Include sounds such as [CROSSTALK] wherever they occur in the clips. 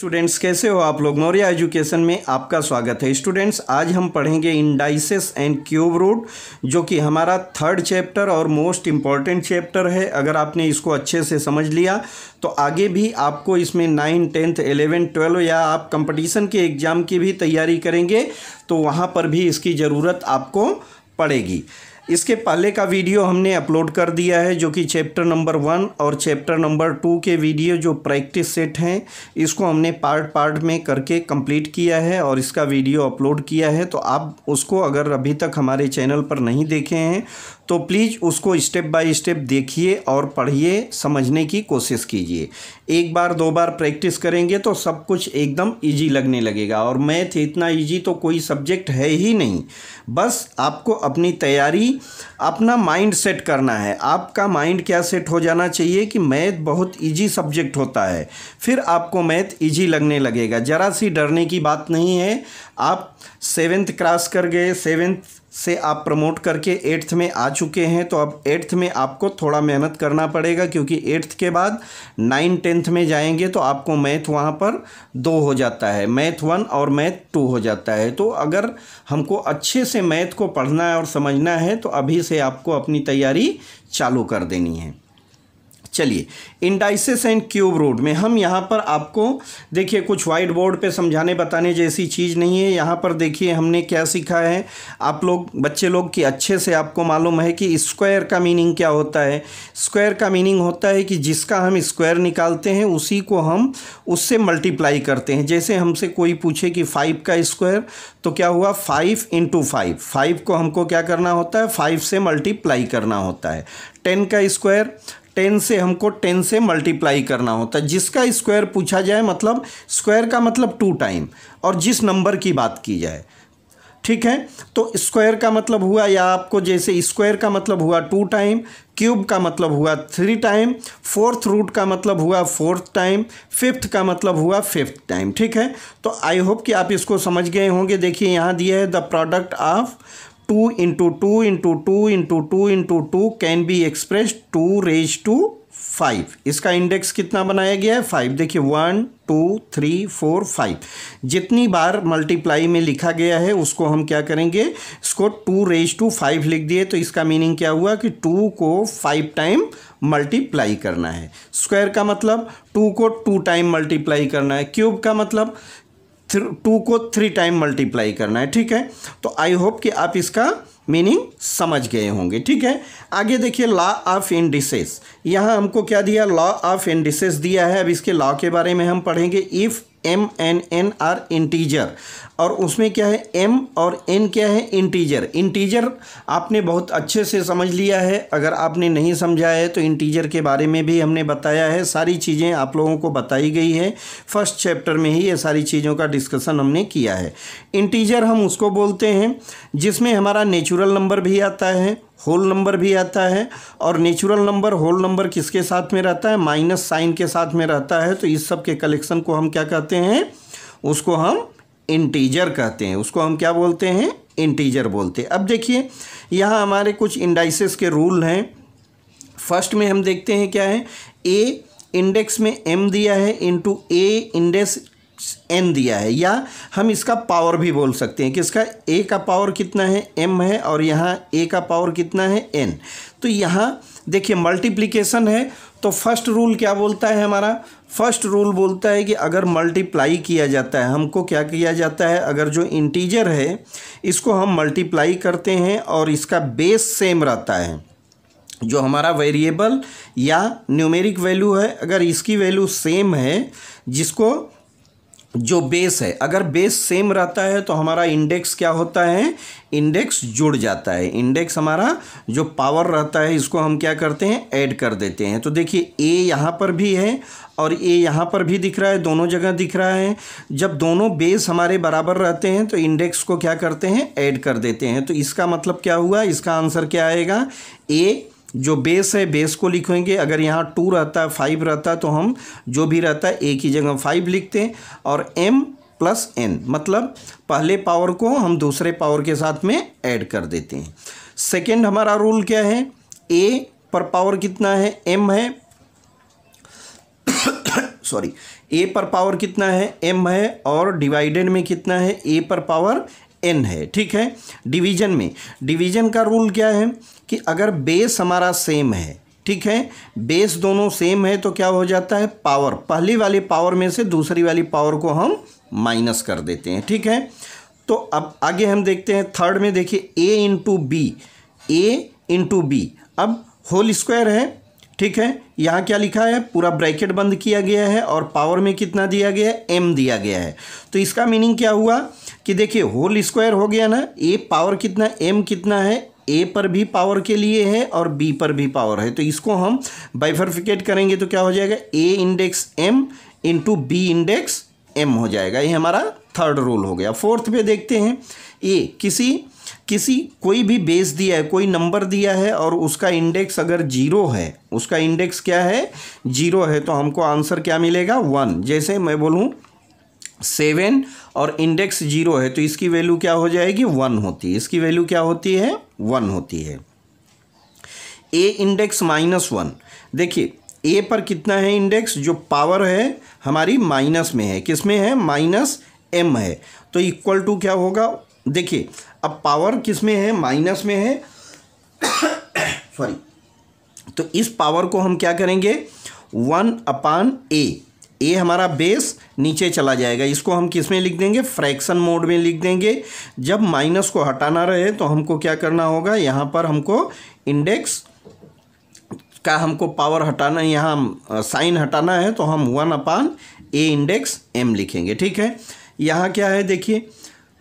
students कैसे हो आप लोग मौर्य एजुकेशन में आपका स्वागत है स्टूडेंट्स आज हम पढ़ेंगे इंडाइसेस एंड क्यूब रूट जो कि हमारा थर्ड चैप्टर और मोस्ट इम्पॉर्टेंट चैप्टर है अगर आपने इसको अच्छे से समझ लिया तो आगे भी आपको इसमें नाइन टेंथ एलेवन ट्वेल्व या आप कंपटीशन के एग्ज़ाम की भी तैयारी करेंगे तो वहाँ पर भी इसकी ज़रूरत आपको पड़ेगी इसके पहले का वीडियो हमने अपलोड कर दिया है जो कि चैप्टर नंबर वन और चैप्टर नंबर टू के वीडियो जो प्रैक्टिस सेट हैं इसको हमने पार्ट पार्ट में करके कंप्लीट किया है और इसका वीडियो अपलोड किया है तो आप उसको अगर अभी तक हमारे चैनल पर नहीं देखे हैं तो प्लीज़ उसको स्टेप बाय स्टेप देखिए और पढ़िए समझने की कोशिश कीजिए एक बार दो बार प्रैक्टिस करेंगे तो सब कुछ एकदम इजी लगने लगेगा और मैथ इतना इजी तो कोई सब्जेक्ट है ही नहीं बस आपको अपनी तैयारी अपना माइंड सेट करना है आपका माइंड क्या सेट हो जाना चाहिए कि मैथ बहुत ईजी सब्जेक्ट होता है फिर आपको मैथ ईजी लगने लगेगा ज़रा सी डरने की बात नहीं है आप सेवेंथ क्रॉस कर गए सेवेंथ से आप प्रमोट करके एट्थ में आ चुके हैं तो अब एट्थ में आपको थोड़ा मेहनत करना पड़ेगा क्योंकि एट्थ के बाद नाइन टेंथ में जाएंगे तो आपको मैथ वहाँ पर दो हो जाता है मैथ वन और मैथ टू हो जाता है तो अगर हमको अच्छे से मैथ को पढ़ना है और समझना है तो अभी से आपको अपनी तैयारी चालू कर देनी है चलिए इंडाइसिस एंड क्यूब रूट में हम यहाँ पर आपको देखिए कुछ वाइट बोर्ड पे समझाने बताने जैसी चीज़ नहीं है यहाँ पर देखिए हमने क्या सीखा है आप लोग बच्चे लोग कि अच्छे से आपको मालूम है कि स्क्वायर का मीनिंग क्या होता है स्क्वायर का मीनिंग होता है कि जिसका हम स्क्वायर निकालते हैं उसी को हम उससे मल्टीप्लाई करते हैं जैसे हमसे कोई पूछे कि फाइव का स्क्वायर तो क्या हुआ फाइव इंटू फाइव फाइव को हमको क्या करना होता है फाइव से मल्टीप्लाई करना होता है टेन का स्क्वायर टेन से हमको टेन से मल्टीप्लाई करना होता है जिसका स्क्वायर पूछा जाए मतलब स्क्वायर का मतलब टू टाइम और जिस नंबर की बात की जाए ठीक है तो स्क्वायर का मतलब हुआ या आपको जैसे स्क्वायर का मतलब हुआ टू टाइम क्यूब का मतलब हुआ थ्री टाइम फोर्थ रूट का मतलब हुआ फोर्थ टाइम फिफ्थ का मतलब हुआ फिफ्थ टाइम ठीक है तो आई होप कि आप इसको समझ गए होंगे देखिए यहाँ दिया है the product of two into two into two into two into two can be express to raise to five इसका इंडेक्स कितना बनाया गया है फाइव देखिए one two three four five जितनी बार मल्टीप्लाई में लिखा गया है उसको हम क्या करेंगे इसको टू रेज टू फाइव लिख दिए तो इसका मीनिंग क्या हुआ कि टू को फाइव टाइम मल्टीप्लाई करना है स्क्वायर का मतलब टू को टू टाइम मल्टीप्लाई करना है क्यूब का मतलब टू को थ्री टाइम मल्टीप्लाई करना है ठीक है तो आई होप कि आप इसका मीनिंग समझ गए होंगे ठीक है आगे देखिए लॉ ऑफ इंडिसेस यहाँ हमको क्या दिया लॉ ऑफ इंडिसेस दिया है अब इसके लॉ के बारे में हम पढ़ेंगे if M N N are integer और उसमें क्या है एम और एन क्या है इंटीजर इंटीजर आपने बहुत अच्छे से समझ लिया है अगर आपने नहीं समझा है तो इंटीजर के बारे में भी हमने बताया है सारी चीज़ें आप लोगों को बताई गई है फर्स्ट चैप्टर में ही ये सारी चीज़ों का डिस्कशन हमने किया है इंटीजर हम उसको बोलते हैं जिसमें हमारा नेचुरल नंबर भी आता है होल नंबर भी आता है और नेचुरल नंबर होल नंबर किसके साथ में रहता है माइनस साइन के साथ में रहता है तो इस सब के कलेक्शन को हम क्या कहते हैं उसको हम इंटीजर कहते हैं उसको हम क्या बोलते हैं इंटीजर बोलते हैं अब देखिए यहाँ हमारे कुछ इंडाइसिस के रूल हैं फर्स्ट में हम देखते हैं क्या है ए इंडेक्स में एम दिया है इंटू ए इंडेक्स एन दिया है या हम इसका पावर भी बोल सकते हैं कि इसका ए का पावर कितना है एम है और यहाँ ए का पावर कितना है एन तो यहाँ देखिए मल्टीप्लिकेशन है तो फर्स्ट रूल क्या बोलता है हमारा फर्स्ट रूल बोलता है कि अगर मल्टीप्लाई किया जाता है हमको क्या किया जाता है अगर जो इंटीजर है इसको हम मल्टीप्लाई करते हैं और इसका बेस सेम रहता है जो हमारा वेरिएबल या न्यूमेरिक वैल्यू है अगर इसकी वैल्यू सेम है जिसको जो बेस है अगर बेस सेम रहता है तो हमारा इंडेक्स क्या होता है इंडेक्स जुड़ जाता है इंडेक्स हमारा जो पावर रहता है इसको हम क्या करते हैं ऐड कर देते हैं तो देखिए ए यहाँ पर भी है और ए यहाँ पर भी दिख रहा है दोनों जगह दिख रहा है जब दोनों बेस हमारे बराबर रहते हैं तो इंडेक्स को क्या करते हैं ऐड कर देते हैं तो इसका मतलब क्या हुआ इसका आंसर क्या आएगा ए जो बेस है बेस को लिखेंगे अगर यहाँ टू रहता है फाइव रहता है तो हम जो भी रहता है एक ही जगह फाइव लिखते हैं और एम प्लस एन मतलब पहले पावर को हम दूसरे पावर के साथ में ऐड कर देते हैं सेकेंड हमारा रूल क्या है ए पर पावर कितना है एम है सॉरी [COUGHS] ए पर पावर कितना है एम है और डिवाइडेड में कितना है ए पर पावर एन है ठीक है डिवीजन में डिवीजन का रूल क्या है कि अगर बेस हमारा सेम है ठीक है बेस दोनों सेम है तो क्या हो जाता है पावर पहली वाली पावर में से दूसरी वाली पावर को हम माइनस कर देते हैं ठीक है तो अब आगे हम देखते हैं थर्ड में देखिए A into B A into B अब होल स्क्वायर है ठीक है यहाँ क्या लिखा है पूरा ब्रैकेट बंद किया गया है और पावर में कितना दिया गया है एम दिया गया है तो इसका मीनिंग क्या हुआ कि देखिए होल स्क्वायर हो गया ना ए पावर कितना एम कितना है ए पर भी पावर के लिए है और बी पर भी पावर है तो इसको हम बाइफर्फिकेट करेंगे तो क्या हो जाएगा A index M into B index M हो जाएगा ये हमारा थर्ड रूल हो गया फोर्थ पे देखते हैं ए किसी किसी कोई भी बेस दिया है कोई नंबर दिया है और उसका इंडेक्स अगर जीरो है उसका इंडेक्स क्या है जीरो है तो हमको आंसर क्या मिलेगा वन जैसे मैं बोलूँ सेवन और इंडेक्स जीरो है तो इसकी वैल्यू क्या हो जाएगी वन होती है इसकी वैल्यू क्या होती है वन होती है ए इंडेक्स माइनस वन देखिए ए पर कितना है इंडेक्स जो पावर है हमारी माइनस में है किस में है माइनस एम है तो इक्वल टू क्या होगा देखिए अब पावर किस में है माइनस में है सॉरी तो इस पावर को हम क्या करेंगे वन अपान ए ए हमारा बेस नीचे चला जाएगा इसको हम किस में लिख देंगे फ्रैक्शन मोड में लिख देंगे जब माइनस को हटाना रहे तो हमको क्या करना होगा यहाँ पर हमको इंडेक्स का हमको पावर हटाना यहाँ साइन हटाना है तो हम one upon A index M लिखेंगे ठीक है यहाँ क्या है देखिए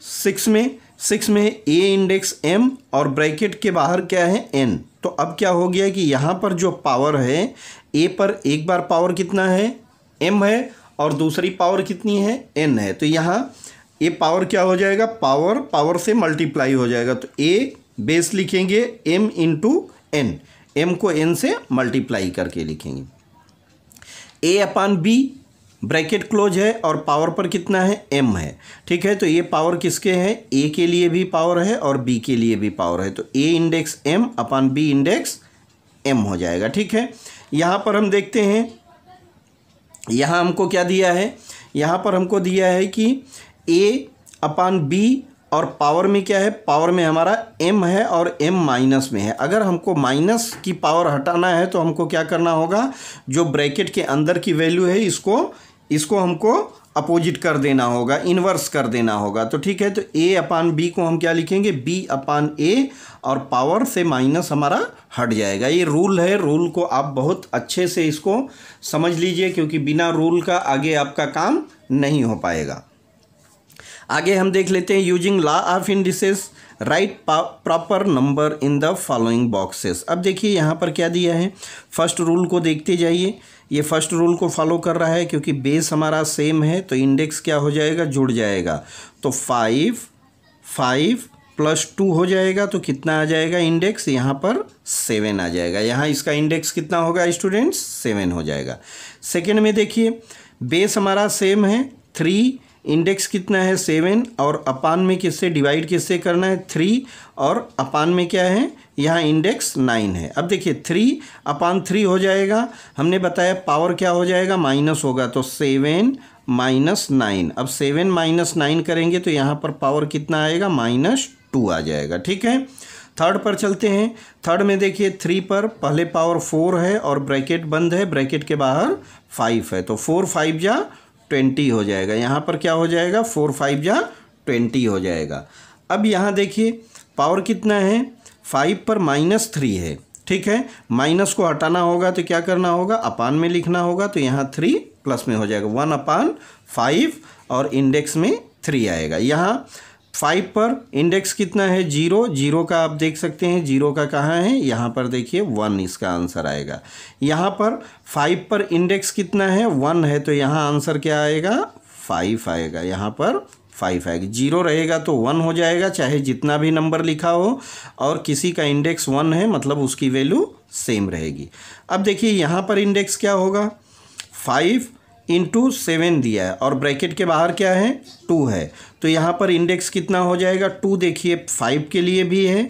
सिक्स में सिक्स में ए इंडेक्स एम और ब्रैकेट के बाहर क्या है एन तो अब क्या हो गया कि यहाँ पर जो पावर है ए पर एक बार पावर कितना है एम है और दूसरी पावर कितनी है एन है तो यहाँ ए पावर क्या हो जाएगा पावर पावर से मल्टीप्लाई हो जाएगा तो ए बेस लिखेंगे एम इंटू एन एम को एन से मल्टीप्लाई करके लिखेंगे A upon B bracket close है और पावर पर कितना है एम है ठीक है तो ये पावर किसके हैं ए के लिए भी पावर है और बी के लिए भी पावर है तो A index M upon B index M हो जाएगा ठीक है यहाँ पर हम देखते हैं यहाँ हमको क्या दिया है यहाँ पर हमको दिया है कि ए अपान बी और पावर में क्या है पावर में हमारा एम है और एम माइनस में है अगर हमको माइनस की पावर हटाना है तो हमको क्या करना होगा जो ब्रैकेट के अंदर की वैल्यू है इसको इसको हमको अपोजिट कर देना होगा इन्वर्स कर देना होगा तो ठीक है तो ए अपान बी को हम क्या लिखेंगे बी अपान ए और पावर से माइनस हमारा हट जाएगा ये रूल है रूल को आप बहुत अच्छे से इसको समझ लीजिए क्योंकि बिना रूल का आगे आपका काम नहीं हो पाएगा आगे हम देख लेते हैं using law of indices right proper number in the following boxes अब देखिए यहाँ पर क्या दिया है फर्स्ट रूल को देखते जाइए ये फर्स्ट रूल को फॉलो कर रहा है क्योंकि बेस हमारा सेम है तो इंडेक्स क्या हो जाएगा जुड़ जाएगा तो फाइव फाइव प्लस टू हो जाएगा तो कितना आ जाएगा इंडेक्स यहाँ पर सेवन आ जाएगा यहाँ इसका इंडेक्स कितना होगा स्टूडेंट्स सेवन हो जाएगा सेकेंड में देखिए बेस हमारा सेम है थ्री इंडेक्स कितना है सेवन और अपान में किससे डिवाइड किससे करना है थ्री और अपान में क्या है यहाँ इंडेक्स नाइन है अब देखिए थ्री अपान थ्री हो जाएगा हमने बताया पावर क्या हो जाएगा माइनस होगा तो सेवन माइनस नाइन अब सेवन माइनस नाइन करेंगे तो यहाँ पर पावर कितना आएगा माइनस टू आ जाएगा ठीक है थर्ड पर चलते हैं थर्ड में देखिए थ्री पर पहले पावर फोर है और ब्रैकेट बंद है ब्रैकेट के बाहर फाइव है तो फोर फाइव जा ट्वेंटी हो जाएगा यहाँ पर क्या हो जाएगा फोर फाइव जहाँ ट्वेंटी हो जाएगा अब यहाँ देखिए पावर कितना है फाइव पर माइनस थ्री है ठीक है माइनस को हटाना होगा तो क्या करना होगा अपान में लिखना होगा तो यहाँ थ्री प्लस में हो जाएगा वन अपान फाइव और इंडेक्स में थ्री आएगा यहाँ फाइव पर इंडेक्स कितना है जीरो जीरो का आप देख सकते हैं जीरो का कहाँ है यहाँ पर देखिए वन इसका आंसर आएगा यहाँ पर फाइव पर इंडेक्स कितना है वन है तो यहाँ आंसर क्या आएगा फाइव आएगा यहाँ पर फाइव आएगा जीरो रहेगा तो वन हो जाएगा चाहे जितना भी नंबर लिखा हो और किसी का इंडेक्स वन है मतलब उसकी वैल्यू सेम रहेगी अब देखिए यहाँ पर इंडेक्स क्या होगा फाइव इंटू सेवन दिया है और ब्रैकेट के बाहर क्या है टू है तो यहाँ पर इंडेक्स कितना हो जाएगा टू देखिए फाइव के लिए भी है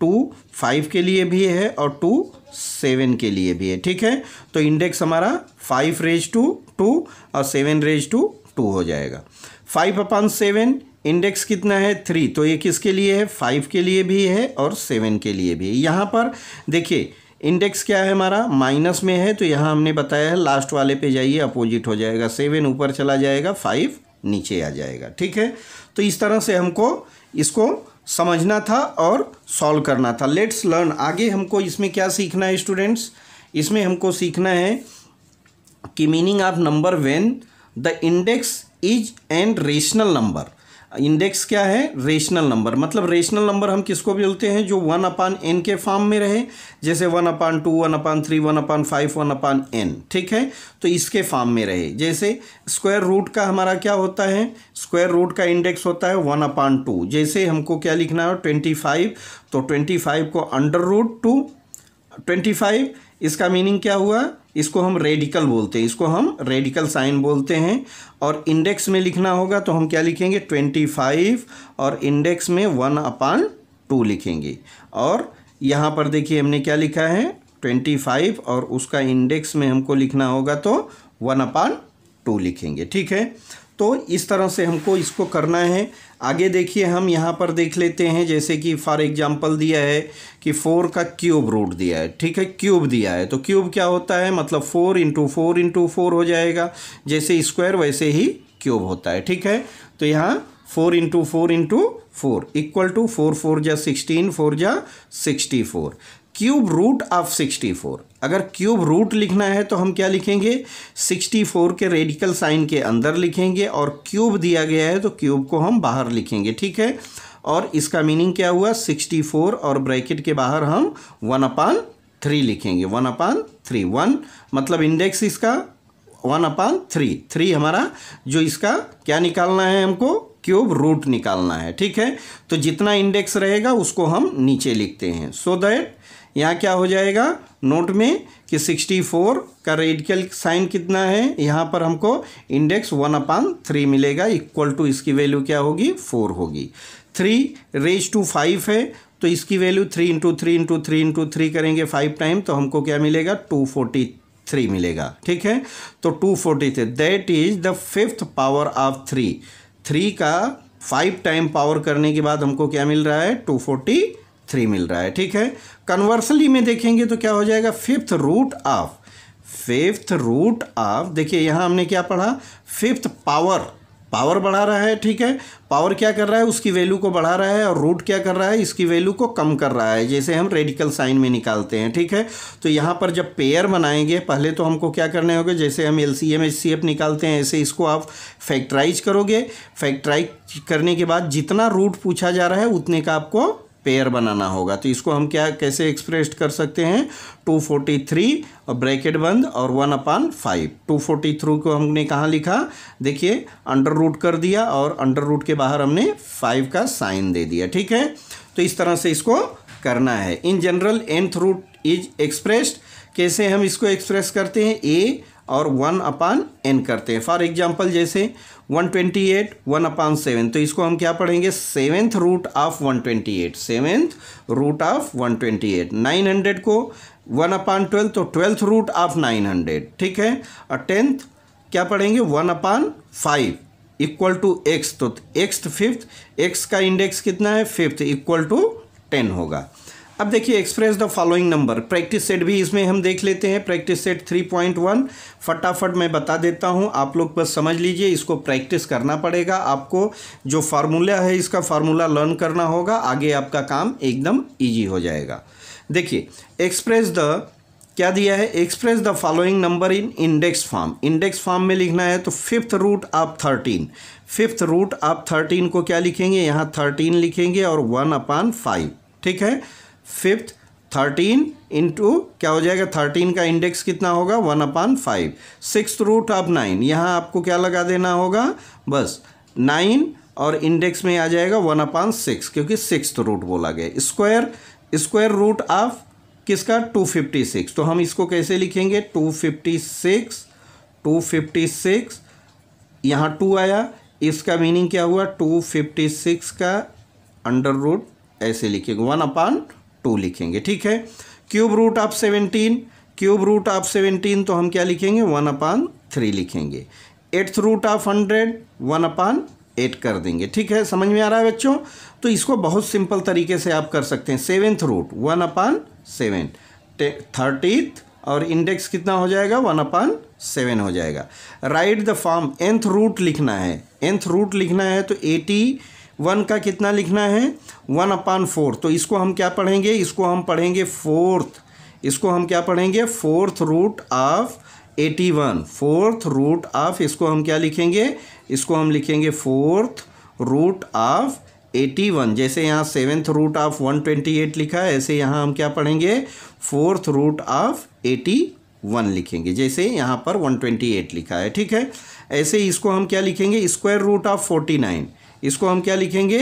टू फाइव के लिए भी है और टू सेवन के लिए भी है ठीक है तो इंडेक्स हमारा फाइव रेज टू टू और सेवन रेज टू टू हो जाएगा फाइव अपॉन सेवन इंडेक्स कितना है थ्री तो ये किसके लिए है फाइव के लिए भी है और सेवन के लिए भी है यहाँ पर देखिए इंडेक्स क्या है हमारा माइनस में है तो यहाँ हमने बताया है लास्ट वाले पे जाइए अपोजिट हो जाएगा सेवन ऊपर चला जाएगा फाइव नीचे आ जाएगा ठीक है तो इस तरह से हमको इसको समझना था और सॉल्व करना था लेट्स लर्न आगे हमको इसमें क्या सीखना है स्टूडेंट्स इसमें हमको सीखना है कि meaning of number when the index is and rational number index क्या है रेशनल नंबर मतलब रेशनल नंबर हम किसको बोलते हैं जो वन अपान एन के फॉर्म में रहे जैसे one upon two one upon three one upon five one upon N ठीक है तो इसके फॉर्म में रहे जैसे स्क्वायर रूट का हमारा क्या होता है स्क्वायर रूट का इंडेक्स होता है वन अपान टू जैसे हमको क्या लिखना है ट्वेंटी फाइव तो ट्वेंटी फाइव को under root two twenty five इसका मीनिंग क्या हुआ इसको हम रेडिकल बोलते हैं इसको हम रेडिकल साइन बोलते हैं और इंडेक्स में लिखना होगा तो हम क्या लिखेंगे ट्वेंटी फाइव और इंडेक्स में वन अपान टू लिखेंगे और यहाँ पर देखिए हमने क्या लिखा है ट्वेंटी फाइव और उसका इंडेक्स में हमको लिखना होगा तो वन अपान टू लिखेंगे ठीक है तो इस तरह से हमको इसको करना है आगे देखिए हम यहाँ पर देख लेते हैं जैसे कि फॉर एग्जांपल दिया है कि फोर का क्यूब रूट दिया है ठीक है क्यूब दिया है तो क्यूब क्या होता है मतलब four into four into four हो जाएगा जैसे स्क्वायर वैसे ही क्यूब होता है ठीक है तो यहाँ four into four into four equal to four four जा सिक्सटीन फोर जा sixty four cube root of sixty four अगर क्यूब रूट लिखना है तो हम क्या लिखेंगे सिक्सटी फोर के रेडिकल साइन के अंदर लिखेंगे और क्यूब दिया गया है तो क्यूब को हम बाहर लिखेंगे ठीक है और इसका मीनिंग क्या हुआ सिक्सटी फोर और ब्रैकेट के बाहर हम वन अपान थ्री लिखेंगे वन अपान थ्री वन मतलब इंडेक्स इसका वन अपान थ्री थ्री हमारा जो इसका क्या निकालना है हमको क्यूब रूट निकालना है ठीक है तो जितना इंडेक्स रहेगा उसको हम नीचे लिखते हैं सो दैट यहाँ क्या हो जाएगा नोट में कि सिक्सटी फोर का रेडिकल साइन कितना है यहाँ पर हमको इंडेक्स वन अपान थ्री मिलेगा इक्वल टू इसकी वैल्यू क्या होगी फोर होगी थ्री रेज टू फाइव है तो इसकी value three into three into three into three करेंगे फाइव टाइम तो हमको क्या मिलेगा टू फोर्टी थ्री मिलेगा ठीक है तो two forty three that is the fifth power of three three का फाइव टाइम पावर करने के बाद हमको क्या मिल रहा है टू फोर्टी थ्री मिल रहा है ठीक है कन्वर्सली में देखेंगे तो क्या हो जाएगा fifth root of fifth root of देखिए यहाँ हमने क्या पढ़ा फिफ्थ पावर पावर बढ़ा रहा है ठीक है पावर क्या कर रहा है उसकी वैल्यू को बढ़ा रहा है और रूट क्या कर रहा है इसकी वैल्यू को कम कर रहा है जैसे हम रेडिकल साइन में निकालते हैं ठीक है तो यहाँ पर जब पेयर बनाएंगे पहले तो हमको क्या करने होगा जैसे हम L C M H C F निकालते हैं ऐसे इसको आप फैक्टराइज करोगे फैक्टराइज करने के बाद जितना रूट पूछा जा रहा है उतने का आपको पेयर बनाना होगा तो इसको हम क्या कैसे एक्सप्रेस कर सकते हैं टू फोर्टी थ्री और ब्रैकेट बंद और one upon five two forty three को हमने कहाँ लिखा देखिए अंडर रूट कर दिया और अंडर रूट के बाहर हमने फाइव का साइन दे दिया ठीक है तो इस तरह से इसको करना है in general nth root is expressed कैसे हम इसको एक्सप्रेस करते हैं ए और वन अपान एन करते हैं फॉर एग्जाम्पल जैसे one twenty eight one upon seven तो इसको हम क्या पढ़ेंगे seventh root of one twenty eight seventh root of one twenty eight nine hundred को वन अपान ट्वेल्थ तो twelfth root of nine hundred ठीक है और टेंथ क्या पढ़ेंगे one upon five equal to x तो एक्स फिफ्थ एक्स का index कितना है फिफ्थ इक्वल टू टेन होगा अब देखिए express the following number practice set भी इसमें हम देख लेते हैं practice set three point one फटाफट मैं बता देता हूँ आप लोग बस समझ लीजिए इसको प्रैक्टिस करना पड़ेगा आपको जो फार्मूला है इसका फार्मूला लर्न करना होगा आगे आपका काम एकदम ईजी हो जाएगा देखिए एक्सप्रेस द क्या दिया है express the following number in index form index form में लिखना है तो fifth root of thirteen fifth root of thirteen को क्या लिखेंगे यहाँ थर्टीन लिखेंगे और वन अपान फाइव ठीक है फिफ्थ थर्टीन इंटू क्या हो जाएगा थर्टीन का इंडेक्स कितना होगा one upon five six root of nine यहाँ आपको क्या लगा देना होगा बस नाइन और इंडेक्स में आ जाएगा वन अपान सिक्स क्योंकि सिक्स रूट बोला गया स्क्वायर स्क्वायर रूट ऑफ किसका टू फिफ्टी सिक्स तो हम इसको कैसे लिखेंगे two fifty six two fifty six यहाँ टू आया इसका मीनिंग क्या हुआ टू फिफ्टी सिक्स का अंडर रूट ऐसे लिखेगा वन अपान टू लिखेंगे ठीक है cube root of seventeen cube root of seventeen तो हम क्या लिखेंगे वन अपान थ्री लिखेंगे eighth root of hundred one upon eight कर देंगे ठीक है समझ में आ रहा है बच्चों तो इसको बहुत सिंपल तरीके से आप कर सकते हैं seventh root one upon seven thirtieth और इंडेक्स कितना हो जाएगा वन अपान सेवन हो जाएगा right the form nth root लिखना है एंथ रूट लिखना है तो एटी वन का कितना लिखना है वन अपान फोर तो इसको हम क्या पढ़ेंगे इसको हम पढ़ेंगे फोर्थ इसको हम क्या पढ़ेंगे fourth root of eighty one fourth root of इसको हम क्या लिखेंगे इसको हम लिखेंगे fourth root of eighty one जैसे यहाँ seventh root of one twenty eight लिखा है ऐसे यहाँ हम क्या पढ़ेंगे fourth root of eighty one लिखेंगे जैसे यहाँ पर वन ट्वेंटी एट लिखा है ठीक है ऐसे इसको हम क्या लिखेंगे square root of forty nine इसको हम क्या लिखेंगे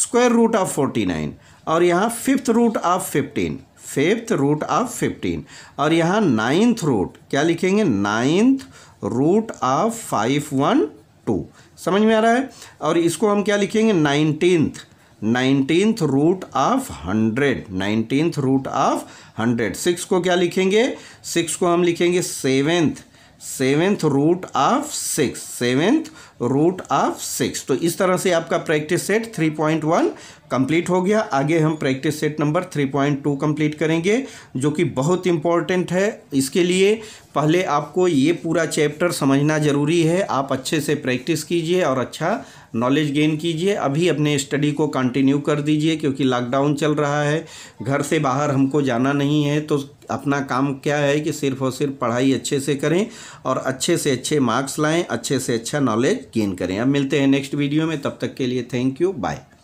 square root of forty nine और यहाँ fifth root of fifteen fifth root of fifteen और यहाँ नाइन्थ रूट क्या लिखेंगे ninth root of five one two समझ में आ रहा है और इसको हम क्या लिखेंगे nineteenth nineteenth root of hundred nineteenth root of hundred six को क्या लिखेंगे सिक्स को हम लिखेंगे seventh seventh root of six seventh root of six तो इस तरह से आपका practice set three point one complete हो गया आगे हम practice set number three point two complete करेंगे जो कि बहुत इंपॉर्टेंट है इसके लिए पहले आपको ये पूरा चैप्टर समझना ज़रूरी है आप अच्छे से प्रैक्टिस कीजिए और अच्छा नॉलेज गेन कीजिए अभी अपने स्टडी को कंटिन्यू कर दीजिए क्योंकि लॉकडाउन चल रहा है घर से बाहर हमको जाना नहीं है तो अपना काम क्या है कि सिर्फ और सिर्फ पढ़ाई अच्छे से करें और अच्छे से अच्छे मार्क्स लाएं अच्छे से अच्छा नॉलेज गेन करें अब मिलते हैं नेक्स्ट वीडियो में तब तक के लिए थैंक यू बाय